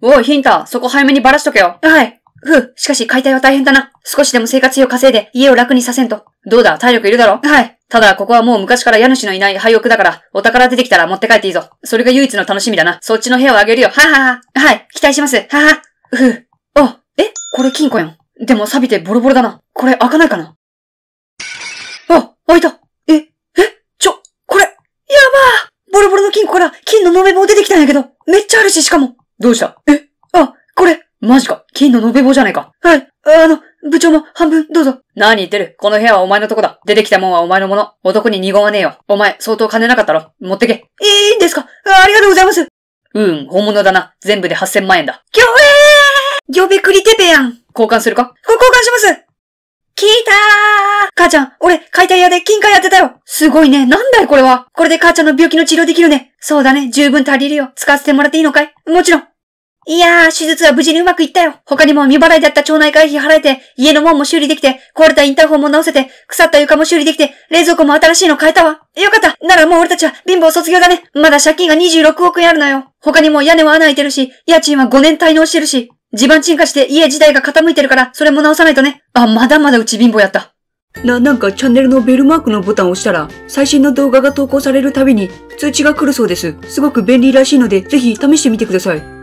おい、ヒンター、そこ早めにばらしとけよ。はい。ふう、しかし解体は大変だな。少しでも生活費を稼いで家を楽にさせんと。どうだ、体力いるだろはい。ただ、ここはもう昔から家主のいない廃屋だから、お宝出てきたら持って帰っていいぞ。それが唯一の楽しみだな。そっちの部屋をあげるよ。ははは。はい、期待します。はは。ふう。あ、えこれ金庫やん。でも錆びてボロボロだな。これ開かないかなあ、開いた。え、え、ちょ、これ、やばーボロボロの金庫から金の延べ棒出てきたんやけど、めっちゃあるし、しかも。どうしたえあ、これマジか金の延べ棒じゃないかはい、あの、部長も半分どうぞ。何言ってるこの部屋はお前のとこだ。出てきたもんはお前のもの。男に二言はねえよ。お前、相当金なかったろ。持ってけ。いいんですかありがとうございますうん、本物だな。全部で8000万円だ。ぎょえー呼びくりてぺやん。交換するか交換します聞いたー母ちゃん、俺、解体屋で金塊やってたよ。すごいね。なんだよ、これは。これで母ちゃんの病気の治療できるね。そうだね。十分足りるよ。使わせてもらっていいのかいもちろん。いやー、手術は無事にうまくいったよ。他にも未払いだった町内会費払えて、家の門も修理できて、壊れたインターホンも直せて、腐った床も修理できて、冷蔵庫も新しいの買えたわ。よかった。ならもう俺たちは貧乏卒業だね。まだ借金が26億円あるのよ。他にも屋根は穴開いてるし、家賃は5年滞納してるし、地盤沈下して家自体が傾いてるから、それも直さないとね。あ、まだまだうち貧乏やった。な、なんかチャンネルのベルマークのボタンを押したら、最新の動画が投稿されるたびに通知が来るそうです。すごく便利らしいので、ぜひ試してみてください。